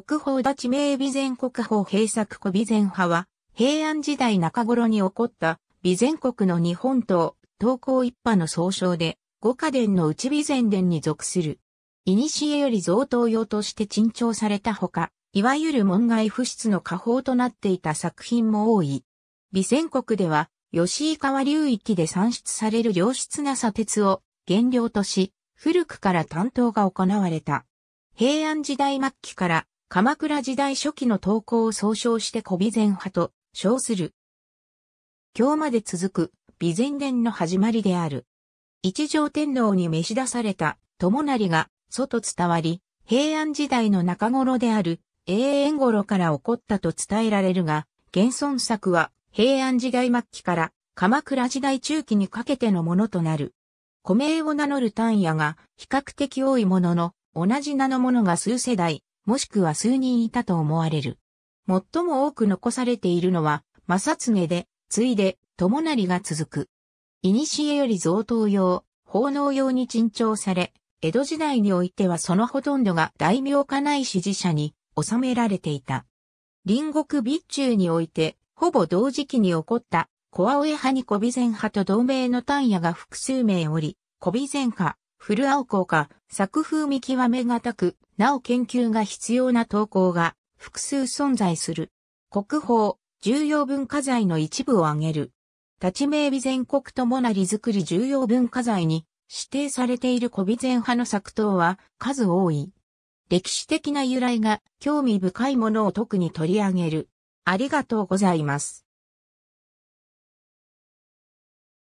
国宝立名備前国宝閉作古備前派は、平安時代中頃に起こった備前国の日本刀、東高一派の総称で、五家殿の内備前殿に属する。古より贈答用として珍重されたほか、いわゆる門外不出の家宝となっていた作品も多い。備前国では、吉井川流域で産出される良質な砂鉄を原料とし、古くから担当が行われた。平安時代末期から鎌倉時代初期の投稿を総称して古備前派と称する。今日まで続く備前伝の始まりである。一条天皇に召し出された友成が祖と伝わり、平安時代の中頃である永遠頃から起こったと伝えられるが、現存作は平安時代末期から鎌倉時代中期にかけてのものとなる。古名を名乗る単野が比較的多いものの、同じ名のものが数世代もしくは数人いたと思われる。最も多く残されているのは、正常で、ついで、友成が続く。古より贈答用、奉納用に珍重され、江戸時代においてはそのほとんどが大名家内支持者に収められていた。隣国備中において、ほぼ同時期に起こった、小青江派に小備前派と同盟の単野が複数名おり、小備前派、古青校か、作風見極めがたく、なお研究が必要な投稿が複数存在する。国宝、重要文化財の一部を挙げる。立ち名備全国友り作り重要文化財に指定されている古備前派の作刀は数多い。歴史的な由来が興味深いものを特に取り上げる。ありがとうございます。